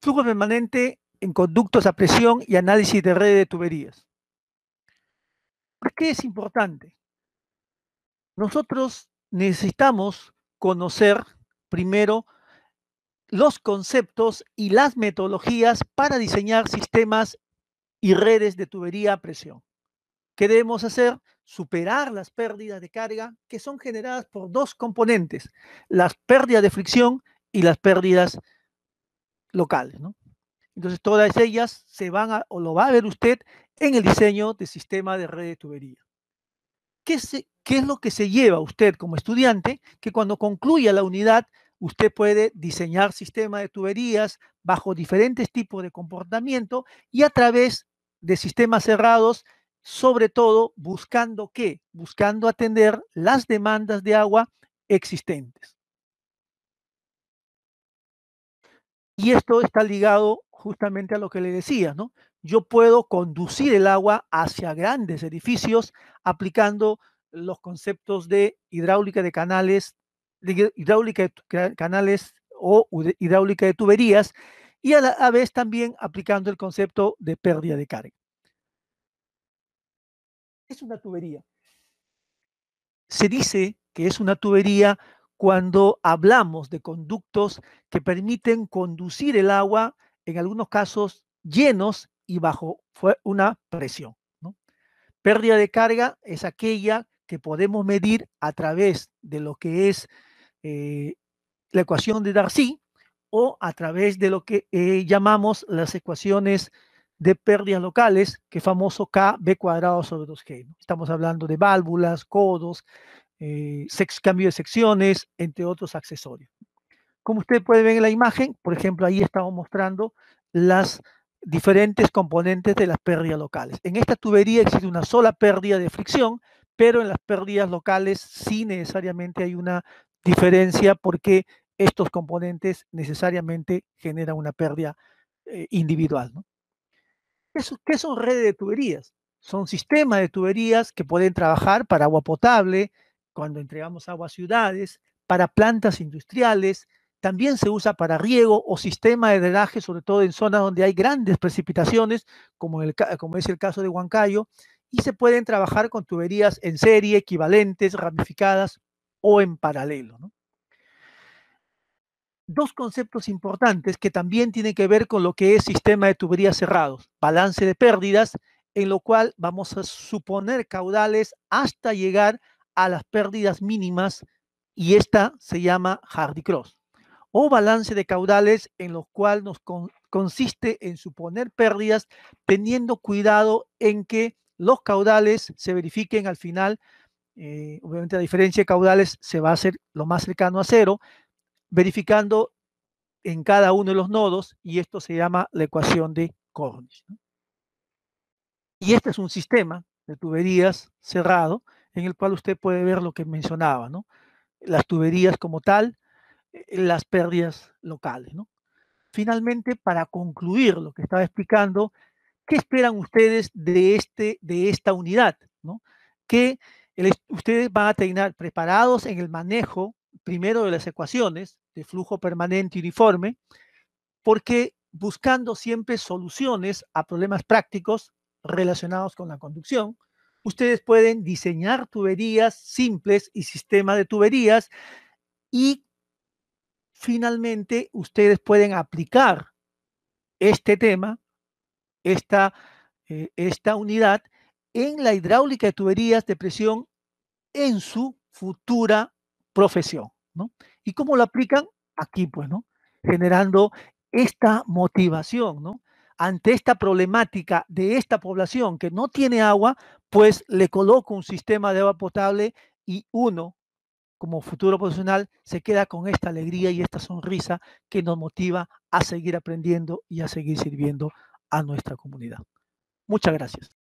Flujo permanente en conductos a presión y análisis de redes de tuberías. ¿Por qué es importante? Nosotros necesitamos conocer primero los conceptos y las metodologías para diseñar sistemas y redes de tubería a presión. ¿Qué debemos hacer? Superar las pérdidas de carga que son generadas por dos componentes, las pérdidas de fricción y las pérdidas de locales. ¿no? Entonces, todas ellas se van a, o lo va a ver usted en el diseño de sistema de red de tubería. ¿Qué, ¿Qué es lo que se lleva usted como estudiante? Que cuando concluya la unidad, usted puede diseñar sistemas de tuberías bajo diferentes tipos de comportamiento y a través de sistemas cerrados, sobre todo buscando qué? Buscando atender las demandas de agua existentes. Y esto está ligado justamente a lo que le decía, ¿no? Yo puedo conducir el agua hacia grandes edificios aplicando los conceptos de hidráulica de canales, de hidráulica de canales o hidráulica de tuberías y a la vez también aplicando el concepto de pérdida de carga. Es una tubería. Se dice que es una tubería cuando hablamos de conductos que permiten conducir el agua, en algunos casos llenos y bajo una presión. Pérdida de carga es aquella que podemos medir a través de lo que es eh, la ecuación de Darcy o a través de lo que eh, llamamos las ecuaciones de pérdidas locales, que es famoso KB cuadrado sobre 2G. Estamos hablando de válvulas, codos, eh, cambio de secciones, entre otros accesorios. Como usted puede ver en la imagen, por ejemplo, ahí estamos mostrando las diferentes componentes de las pérdidas locales. En esta tubería existe una sola pérdida de fricción, pero en las pérdidas locales sí necesariamente hay una diferencia porque estos componentes necesariamente generan una pérdida eh, individual. ¿Qué son redes de tuberías? Son sistemas de tuberías que pueden trabajar para agua potable, cuando entregamos agua a ciudades, para plantas industriales, también se usa para riego o sistema de drenaje, sobre todo en zonas donde hay grandes precipitaciones, como, es el caso de Huancayo, y se pueden trabajar con tuberías en serie, equivalentes, ramificadas o en paralelo. Dos conceptos importantes que también tienen que ver con lo que es sistema de tuberías cerrados, balance de pérdidas, en lo cual vamos a suponer caudales hasta llegar a las pérdidas mínimas y esta se llama Hardy Cross o balance de caudales en los cual nos consiste en suponer pérdidas teniendo cuidado en que los caudales se verifiquen al final. Eh, obviamente la diferencia de caudales se va a hacer lo más cercano a cero, verificando en cada uno de los nodos y esto se llama la ecuación de Cornish. Y este es un sistema de tuberías cerrado en el cual usted puede ver lo que mencionaba, ¿no? Las tuberías como tal, eh, eh, las pérdidas locales, ¿no? Finalmente, para concluir lo que estaba explicando, ¿qué esperan ustedes de, este, de esta unidad? ¿no? Que ustedes van a terminar preparados en el manejo, primero, de las ecuaciones de flujo permanente y uniforme, porque buscando siempre soluciones a problemas prácticos relacionados con la conducción, ustedes pueden diseñar tuberías simples y sistema de tuberías y finalmente ustedes pueden aplicar este tema, esta, eh, esta unidad en la hidráulica de tuberías de presión en su futura profesión. ¿no? ¿Y cómo lo aplican? Aquí, pues, ¿no? Generando esta motivación, ¿no? ante esta problemática de esta población que no tiene agua, pues le coloco un sistema de agua potable y uno, como futuro profesional, se queda con esta alegría y esta sonrisa que nos motiva a seguir aprendiendo y a seguir sirviendo a nuestra comunidad. Muchas gracias.